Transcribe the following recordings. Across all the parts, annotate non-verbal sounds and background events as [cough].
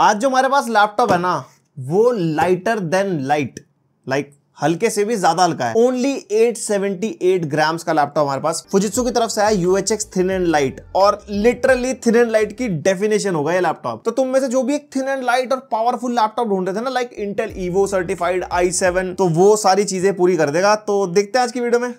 आज जो हमारे पास लैपटॉप है ना वो लाइटर देन लाइट लाइक हल्के से भी ज्यादा हल्का है ओनली 878 ग्राम्स का लैपटॉप हमारे पास फुजित्सु की तरफ से आया UHX थिन एंड लाइट और लिटरली थिन एंड लाइट की डेफिनेशन होगा ये लैपटॉप तो तुम में से जो भी एक थिन एंड लाइट और पावरफुल लैपटॉप ढूंढ रहे थे ना like Intel Evo certified I seven तो वो सारी चीजें पूरी कर देगा तो देखते हैं आज की वीडियो में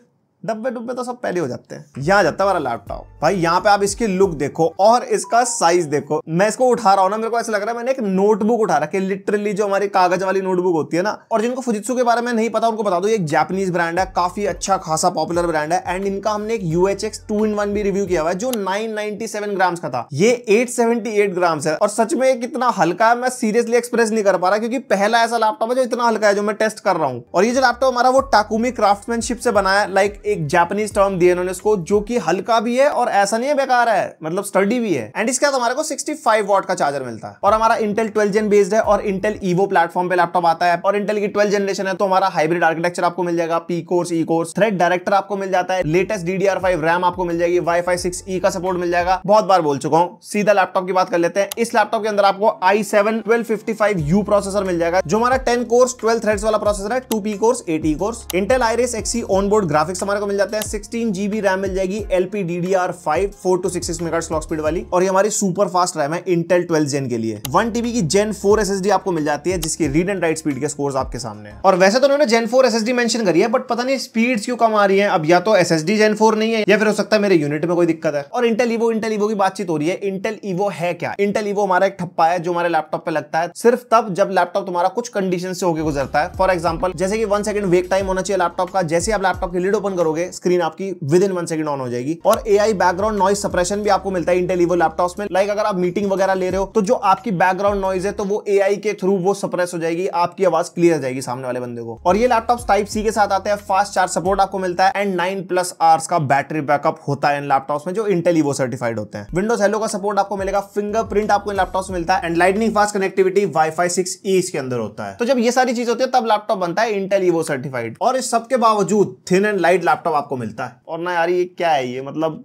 डब्बे डुब्बे तो सब पहले हो जाते हैं यहाँ जाता है हमारा लैपटॉप भाई यहाँ पे आप इसकी लुक देखो और इसका साइज देखो मैं इसको उठा रहा हूँ ना मेरे को ऐसा लग रहा है मैंने एक नोटबुक उठा रहा है लिटरली जो हमारी कागज वाली नोटबुक होती है ना और जिनको फुजित्सु के बारे में नहीं पता उनको बता दो ये एक जैपनीज ब्रांड है काफी अच्छा खासा पॉपुलर ब्रांड है एंड इनका हमने एक U H X two in one भी रिव्यू किया हुआ है जो नाइन नाइनटी सेवन ग्राम्स का था ये एट सेवेंटी एट ग्राम्स है और सच में कितना हल्का है मैं सीरियसली एक्सप्रेस नहीं कर पा रहा क्योंकि पहला ऐसा लैपटॉप है जो इतना हल्का है जो मैं टेस्ट कर रहा हूँ और ये जो लैपटॉप हमारा वो टाकूमी क्राफ्टमैनशिप से बनाया लाइक एक जापानीज टर्म दिया उन्होंने इसको जो कि हल्का भी है और ऐसा नहीं है बेकार है मतलब स्टडी भी है एंड इसके बाद हमारे को 65 फाइव वॉट का चार्जर मिलता है और हमारा इंटेल ट्वेल्व जेन बेस्ड है और इंटेल ईवो प्लेटफॉर्म पे लैपटॉप आता है और इंटेल की ट्वेल्व जनरेशन है तो हमारा हाइब्रिड आर्किटेक्चर आपको मिल जाएगा P cores E cores thread director आपको मिल जाता है लेटेस्ट डी फाइव रैम आपको मिल जाएगी वाई फाई सिक्स ई का सपोर्ट मिल जाएगा बहुत बार बोल चुका हूँ सीधा लैपटॉप की बात कर लेते हैं इस लैपटॉप के अंदर आपको आई सेवन ट्वेल्व प्रोसेसर मिल जाएगा जो हमारा टेन कोर्स ट्वेल्व थ्रेड वाला प्रोसेसर है two P cores eight E cores Intel Iris Xe on board graphics हमारे को मिल जाता है सिक्सटीन जीबी रैम मिल जाएगी LP D D R five four two six mega clock speed वाली और ये हमारी सुपर फास्ट रैम है इंटेल ट्वेल्व जेन के लिए वन टीबी की जेन फोर एस आपको मिल जाती है जिसकी रीड एंड राइट स्पीड के स्कोर आपके सामने है और वैसे तो उन्होंने जेन फोर एस मेंशन करी है बट पता नहीं स्पीड क्यों कम आ रही है अब या तो एस एस जेन फोर नहीं है या फिर हो सकता है मेरे यूनिट में कोई दिक्कत है और इंटेल इवो इंटेल इवो की बातचीत हो रही है इंटेल इवो है क्या इंटेल इवो हमारा एक ठप्पा है जो हमारे लैपटॉप पे लगता है सिर्फ तब जब लैपटॉप तुम्हारा कुछ कंडीशन से होकर गुजरता है फॉर एग्जाम्पल जैसे कि वन सेकंड वेक टाइम होना चाहिए लैपटॉप का जैसे आप लैपटॉप के लीड ओपन करोगे करोगे स्क्रीन आपकी within one second on हो जाएगी और एआई बैकग्राउंड नॉइज सप्रेशन भी आपको मिलता है इंटेलीवो लैपटॉप में लाइक अगर आप मीटिंग वगैरह ले रहे हो तो जो आपकी बैकग्राउंड नॉइज है तो वो एआई के थ्रू वो सप्रेस हो जाएगी आपकी आवाज क्लियर जाएगी सामने वाले बंदे को और ये लैपटॉप टाइप सी के साथ आते हैं फास्ट चार्ज सपोर्ट आपको मिलता है एंड नाइन प्लस आवर्स का बैटरी बैकअप होता है इन लैपटॉप में जो इंटेलीवो सर्टिफाइड होते हैं विंडोज हेलो का सपोर्ट आपको मिलेगा फिंगरप्रिंट आपको इन लैपटॉप्स मिलता है and lightning fast connectivity WiFi six E इसके अंदर होता है तो जब ये सारी चीज होती है तब लैपटॉप बनता है इंटेलीवो सर्टिफाइड और इस सबके बावजूद thin and light laptop laptop आपको मिलता है और ना यार ये क्या है ये मतलब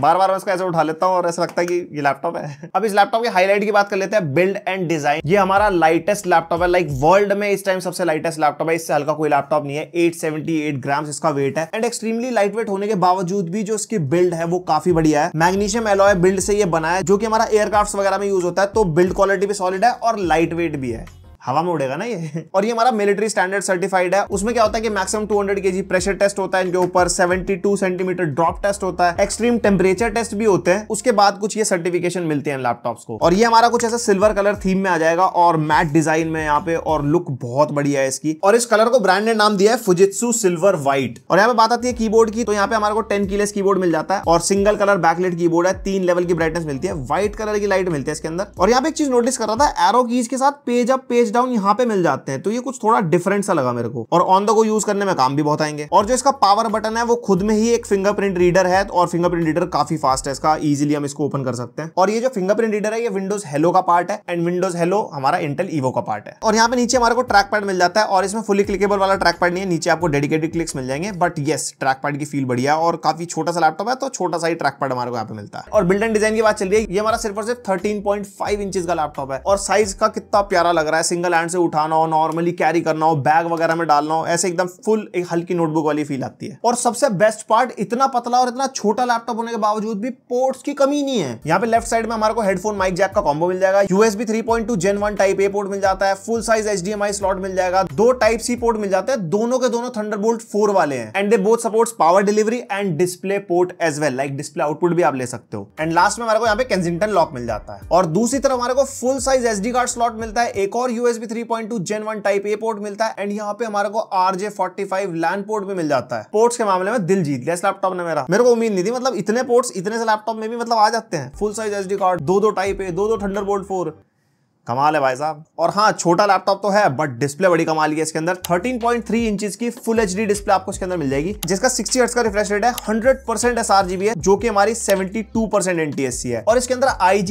बार बार मैं इसको ऐसे उठा लेता हूँ और ऐसा लगता है कि ये लैपटॉप है [laughs] अब इस लैपटॉप के हाईलाइट की बात कर लेते हैं बिल्ड एंड डिजाइन ये हमारा लाइटेस्ट लैपटॉप है लाइक like वर्ल्ड में इस टाइम सबसे लाइटेस्ट लैपटॉप है इससे हल्का कोई लैपटॉप नहीं है 878 ग्राम्स इसका वेट है एंड एक्सट्रीमली लाइट वेट होने के बावजूद भी जो इसकी बिल्ड है वो काफी बढ़िया है मैग्नीशियम एलोय बिल्ड से ये बना है जो कि हमारा एयरक्राफ्ट वगैरह में यूज होता है तो बिल्ड क्वालिटी भी सॉलिड है और लाइट वेट भी है हवा में उड़ेगा ना ये [laughs] और ये हमारा मिलिट्री स्टैंडर्ड सर्टिफाइड है उसमें क्या होता है कि मैक्सिमम 200 जी प्रेशर टेस्ट होता है इनके ऊपर 72 सेंटीमीटर ड्रॉप टेस्ट होता है एक्सट्रीम टेम्परेचर टेस्ट भी होते हैं उसके बाद कुछ ये सर्टिफिकेशन मिलते हैं लैपटॉप्स को और ये हमारा कुछ ऐसा सिल्वर कलर थीम में आ जाएगा और मैट डिजाइन में यहाँ पे और लुक बहुत बढ़िया है इसकी और इस कलर को ब्रांड ने नाम दिया है फुजित्सू सिल्वर व्हाइट और यहाँ पे बात आती है कीबोर्ड की तो यहाँ पे हमारे को टेन कीलेस कीबोर्ड मिल जाता है और सिंगल कलर बैकलेट कीबोर्ड है तीन लेवल की ब्राइटनेस मिलती है व्हाइट कलर की लाइट मिलती है इसके अंदर और यहाँ पे एक चीज नोटिस कर रहा था एरो कीज के साथ पेज अप पेज डाउन यहाँ पे मिल जाते हैं तो ये कुछ थोड़ा डिफरेंट सा लगा मेरे को और ऑन द गो यूज करने में काम भी बहुत आएंगे और जो इसका पावर बटन है वो खुद में ही एक फिंगरप्रिंट रीडर है और फिंगरप्रिंट रीडर काफी फास्ट है इसका इजिली हम इसको ओपन कर सकते हैं और ये जो फिंगरप्रिंट रीडर है ये विंडोज हेलो का पार्ट है एंड विंडोज हेलो हमारा इंटेल ईवो का पार्ट है और यहाँ पे नीचे हमारे को ट्रैक पैड मिल जाता है और इसमें फुली क्लिकेबल वाला ट्रैक पैड नहीं है नीचे आपको डेडिकेटेड क्लिक्स मिल जाएंगे बट येस ट्रैक पैड की फील बढ़िया और काफी छोटा सा लैपटॉप है तो छोटा सा ही ट्रैक पैड हमारे यहाँ पे मिलता है और बिल्ड एंड डिजाइन की बात चल रही है ये हमारा सिर्फ और सिर्फ थर्टीन पॉइंट फाइव इंच का लैपटॉप है और साइज का कितना प्यारा लग रहा है सिंगल हैंड से उठाना हो नॉर्मली कैरी करना हो बैग वगैरह में डालना हो ऐसे एकदम फुल एक हल्की नोटबुक वाली फील आती है और सबसे बेस्ट पार्ट इतना पतला और इतना छोटा लैपटॉप होने के बावजूद भी पोर्ट्स की कमी नहीं है यहाँ पे लेफ्ट साइड में हमारे को हेडफोन माइक जैक का कॉम्बो मिल जाएगा USB two gen one type A port मिल जाता है फुल साइज एच स्लॉट मिल जाएगा दो टाइप सी पोर्ट मिल जाते हैं दोनों के दोनों थंडरबोल्ट 4 वाले हैं and they both supports power delivery and display port as well like display output भी आप ले सकते हो एंड लास्ट में हमारे को यहाँ पे कैंसिंगटन लॉक मिल जाता है और दूसरी तरफ हमारे को full size SD card slot मिलता है एक और U USB 3.2 gen 1 type A port मिलता है एंड यहाँ पे हमारे को RJ45 LAN लैंड पोर्ट भी मिल जाता है पोर्ट्स के मामले में दिल जीत लिया इस लैपटॉप ने मेरा मेरे को उम्मीद नहीं थी मतलब इतने पोर्ट्स इतने से लैपटॉप में भी मतलब आ जाते हैं फुल साइज एच कार्ड दो दो टाइप ए दो दो थंडर बोल्ट फोर कमाल है भाई साहब और हाँ छोटा लैपटॉप तो है बट डिस्प्ले बड़ी कमाल की है इसके अंदर 13.3 इंचेस की फुल एच डिस्प्ले आपको इसके अंदर मिल जाएगी जिसका 60 हर्ट्ज का रिफ्रेश रेट है 100 परसेंट एस है जो कि हमारी 72 परसेंट एनटीएससी है और इसके अंदर आई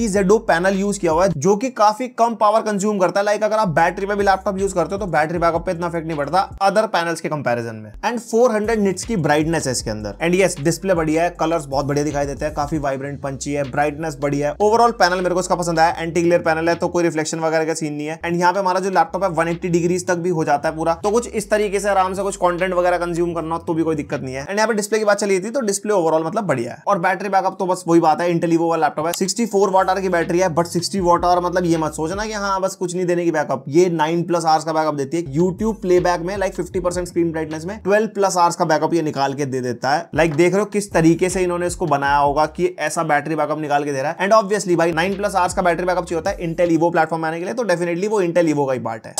पैनल यूज किया हुआ है जो कि काफी कम पावर कंज्यूम करता है लाइक अगर आप बैटरी पे भी लैपटॉप यूज करते हो तो बैटरी बैकअप पर इतना इफेक्ट नहीं पड़ता अदर पैनल के कंपेरिजन में एंड फोर हंड्रेड की ब्राइटनेस है इसके अंदर एंड यस डिस्प्ले बढ़िया है कलर्स बहुत बढ़िया दिखाई देते हैं काफी वाइब्रेंट पंची है ब्राइटनेस बढ़िया है ओवरऑल पैनल मेरे को इसका पसंद है एंटी ग्लेयर पैनल है तो कोई रिफ्लेक्ट करेक्शन वगैरह का सीन नहीं है एंड यहाँ पे हमारा जो लैपटॉप है वन डिग्रीज तक भी हो जाता है पूरा तो कुछ इस तरीके से आराम से कुछ कॉन्टेंट वगैरह कंज्यूम करना तो भी कोई दिक्कत नहीं है एंड यहाँ पे डिस्प्ले की बात चली थी तो डिस्प्ले ओवरऑल मतलब बढ़िया है और बैटरी बैकअप तो बस वही बात है इंटेलीवो वाला लैपटॉप है सिक्सटी वाट आर की बैटरी है बट सिक्सटी वाट आर मतलब ये मत सोचना कि हाँ बस कुछ नहीं देने की बैकअप ये नाइन प्लस आर्स का बैकअप देती है यूट्यूब प्ले में like fifty percent screen brightness में ट्वेल्व प्लस आर्स का बैकअप ये निकाल के दे देता है लाइक like, देख रहे हो किस तरीके से इन्होंने इसको बनाया होगा कि ऐसा बैटरी बैकअप निकाल के दे रहा है एंड ऑब्वियसली भाई नाइन प्लस आर्स का बैटरी बैकअप चाहिए होता है इंटेलीवो प्लेटफॉर्म आने के लिए तो डेफिनेटली वो इंटेल ईवो का ही पार्ट है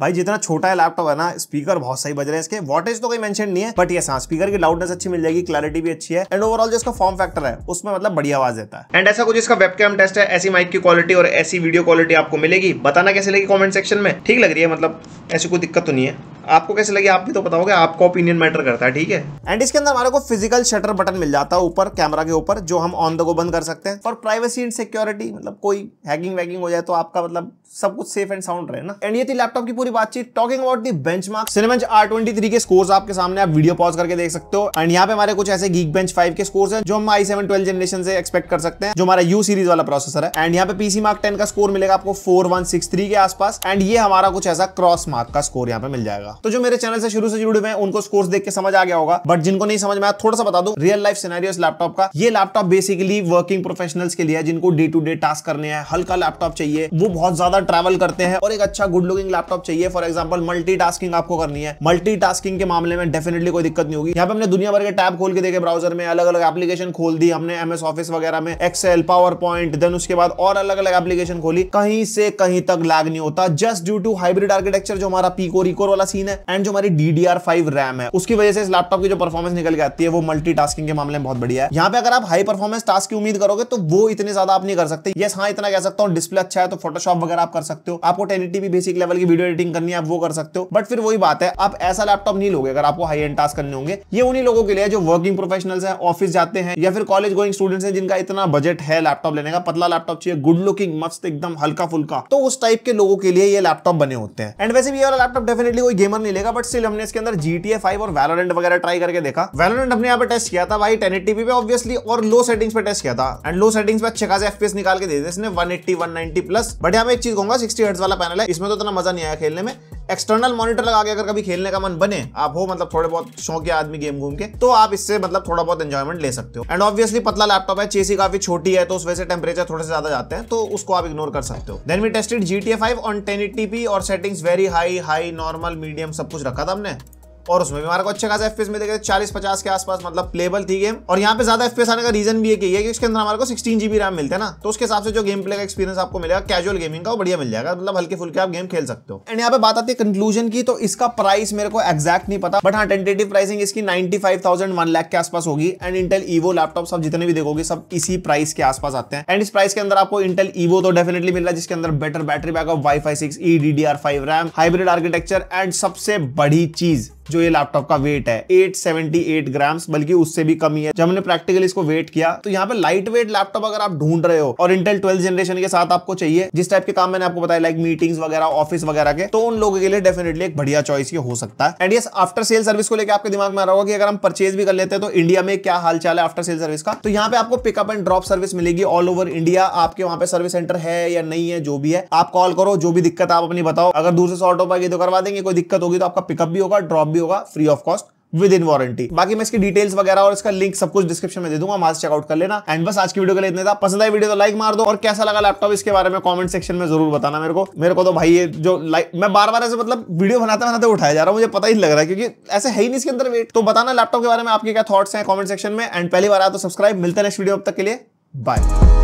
भाई जितना छोटा है लैपटॉप है ना स्पीकर बहुत सही बज रहे हैं इसके वॉटेज तो कोई मेंशन नहीं है बट ये हाँ स्पीकर की लाउडनेस अच्छी मिल जाएगी क्लैरिटी भी अच्छी है एंड ओवरऑल जो इसका फॉर्म फैक्टर है उसमें मतलब बढ़िया आवाज देता है एंड ऐसा कुछ इसका वेबकैम टेस्ट है ऐसी माइक की क्वालिटी और ऐसी वीडियो क्वालिटी आपको मिलेगी बताना कैसे लगी कॉमेंट सेक्शन में ठीक लग रही है मतलब ऐसी कोई दिक्कत तो नहीं है आपको कैसे लगे आप भी तो बताओगे आपका ओपिनियन मैटर करता है ठीक है एंड इसके अंदर हमारे को फिजिकल शटर बटन मिल जाता है ऊपर कैमरा के ऊपर जो हम ऑन द गो बंद कर सकते हैं फॉर प्राइवेसी एंड सिक्योरिटी मतलब कोई हैकिंग वैकिंग हो जाए तो आपका मतलब सब कुछ सेफ एंड साउंड रहे ना एंड ये थी लैपटॉप की पूरी बातचीत talking about the benchmark Cinebench R twenty three के स्कोर्स आपके सामने आप वीडियो पॉज करके देख सकते हो एंड यहाँ पे हमारे कुछ ऐसे गीक बेंच फाइव के स्कोर्स हैं जो हम आई सेवन ट्वेल्व जनरेशन से एक्सपेक्ट कर सकते हैं जो हमारा यू सीरीज वाला प्रोसेसर है एंड यहाँ पे पीसी मार्क टेन का स्कोर मिलेगा आपको फोर वन सिक्स थ्री के आसपास एंड ये हमारा कुछ ऐसा क्रॉस मार्क का स्कोर यहाँ पे मिल जाएगा तो जो मेरे चैनल से शुरू से जुड़े हुए हैं उनको स्कोर्स देख के समझ आ गया होगा बट जिनको नहीं समझ में आया थोड़ा सा बता दू रियल लाइफ सिनेरियो लैपटॉप का ये लैपटॉप बेसिकली वर्किंग प्रोफेशनल्स के लिए है जिनको डे टू डे टास्क करने हैं हल्का लैपटॉप चाहिए वो बहुत ज्यादा ट्रैवल करते हैं और एक अच्छा गुड लुकिंग लैपटॉप चाहिए फॉर एग्जाम्पल मल्टी आपको करनी है मल्टी के मामले में डेफिनेटली कोई दिक्कत नहीं होगी यहाँ पे हमने दुनिया भर के टैब खोल के देखे ब्राउजर में अलग अलग एप्लीकेशन खोल दी हमने एमएस ऑफिस वगैरह में एक्सेल पावर पॉइंट देन उसके बाद और अलग अलग एप्लीकेशन खोली कहीं से कहीं तक लैग नहीं होता just due to hybrid architecture जो हमारा पीको रिकोर वाला सीन है एंड जो हमारी डीडीआर फाइव रैम है उसकी वजह से इस लैपटॉप की जो परफॉर्मेंस निकल के आती है वो मल्टी के मामले में बहुत बढ़िया है यहाँ पे अगर आप हाई परफॉर्मेंस टास्क की उम्मीद करोगे तो वो इतने ज्यादा आप नहीं कर सकते यस हाँ इतना कह सकता हूँ डिस्प्ले अच्छा है तो फोटोशॉप वगैरह आप कर सकते हो आपको टेन बेसिक लेवल की वीडियो एडिटिंग करनी है आप वो कर सकते हो बट फिर वही बात है आप ऐसा लैपटॉप नहीं लोगे अगर आपको हाई एंड टास्क करने होंगे ये उन्हीं लोगों के लिए जो वर्किंग प्रोफेशनल है ऑफिस जाते हैं या फिर कॉलेज गोइंग स्टूडेंट्स हैं जिनका इतना बजट है लैपटॉप लेने का पतला लैपटॉप चाहिए गुड लुकिंग मस्त एकदम हल्का फुल्का तो उस टाइप के लोगों के लिए ये लैपटॉप बने होते हैं एंड वैसे भी ये वाला लैपटॉप डेफिनेटली कोई गेमर नहीं लेगा बट स्टिल हमने इसके अंदर जीटीए फाइव और वैलोरेंट वगैरह ट्राई करके देखा वैलोरेंट हमने यहाँ पे टेस्ट किया था भाई टेन पे ऑब्वियसली और लो सेटिंग्स पे टेस्ट किया था एंड लो सेटिंग्स पे अच्छे खास एफपीएस निकाल के दे दिया इसने 180 190 प्लस बट यहाँ पे एक चीज कहूंगा 60 हर्ट्ज वाला पैनल है इसमें तो इतना मजा नहीं आया खेल खेलने में एक्सटर्नल मॉनिटर लगा के अगर कभी खेलने का मन बने आप हो मतलब थोड़े बहुत शौक शौकिया आदमी गेम घूम के तो आप इससे मतलब थोड़ा बहुत एंजॉयमेंट ले सकते हो एंड ऑब्वियसली पतला लैपटॉप है चेसी काफी छोटी है तो उस वजह से टेम्परेचर थोड़े से ज्यादा जाते हैं तो उसको आप इग्नोर कर सकते हो then we tested G T five on ten और settings very high high normal medium सब कुछ रखा था हमने और उसमें भी हमारे को अच्छे खासा एफपीएस में देखे चालीस पचास के आसपास मतलब प्लेबल थी गेम और यहाँ पे ज्यादा एफ आने का रीजन भी है कि उसके अंदर हमारे को सिक्सटीन जीबी रैम मिलते हैं ना तो उसके हिसाब से जो गेम प्ले का एक्सपीरियंस आपको मिलेगा कैजुअल गेमिंग का वो बढ़िया मिल जाएगा मतलब हल्के फुल्के आप गेम खेल सकते हो एंड यहाँ पे बात आती है कंक्लूजन की तो इसका प्राइस मेरे को एक्जैक्ट नहीं पता बट हाँ टेंटेटिव प्राइसिंग इसकी ninety five thousand one lakh के आसपास होगी एंड इंटेल ईवो लैपटॉप सब जितने भी देखोगे सब इसी प्राइस के आसपास आते हैं एंड इस प्राइस के अंदर आपको इंटेल ईवो तो डेफिनेटली मिल रहा है जिसके अंदर better battery backup wifi six E D D R five RAM hybrid architecture and सबसे बड़ी चीज जो ये लैपटॉप का वेट है 878 ग्राम्स बल्कि उससे भी कमी है जब हमने प्रैक्टिकली इसको वेट किया तो यहाँ पे लाइट वेट लैपटॉप अगर आप ढूंढ रहे हो और इंटेल ट्वेल्थ जनरेशन के साथ आपको चाहिए जिस टाइप के काम मैंने आपको बताया लाइक मीटिंग्स वगैरह ऑफिस वगैरह के तो उन लोगों के लिए डेफिनेटली एक बढ़िया चॉइस ये हो सकता है and yes after sale service को लेकर आपके दिमाग में आ रहा होगा कि अगर हम परचेज भी कर लेते हैं तो इंडिया में क्या हाल है आफ्टर सेल सर्विस का तो यहाँ पे आपको पिकअप एंड ड्रॉप सर्विस मिलेगी ऑल ओवर इंडिया आपके वहाँ पे सर्विस सेंटर है या नहीं है जो भी है आप कॉल करो जो भी दिक्कत आप अपनी बताओ अगर दूर से ऑटो हो पाएगी तो करवा देंगे कोई दिक्कत होगी तो आपका पिकअप भी होगा ड्रॉप भी होगा free of cost within warranty बाकी मैं इसकी डिटेल्स वगैरह और इसका लिंक सब कुछ डिस्क्रिप्शन में दे दूंगा वहां चेकआउट कर लेना एंड बस आज की वीडियो के लिए इतने था पसंद आई वीडियो तो लाइक मार दो और कैसा लगा लैपटॉप इसके बारे में कमेंट सेक्शन में जरूर बताना मेरे को मेरे को तो भाई ये जो लाइक मैं बार बार ऐसे मतलब वीडियो बनाते बनाते उठाया जा रहा हूँ मुझे पता ही लग रहा है क्योंकि ऐसे है ही नहीं इसके अंदर वेट तो बताना लैपटॉप के बारे में आपके क्या थॉट्स हैं कॉमेंट सेक्शन में एंड पहली बार आया तो सब्सक्राइब मिलते नेक्स्ट वीडियो अब तक के लिए बाय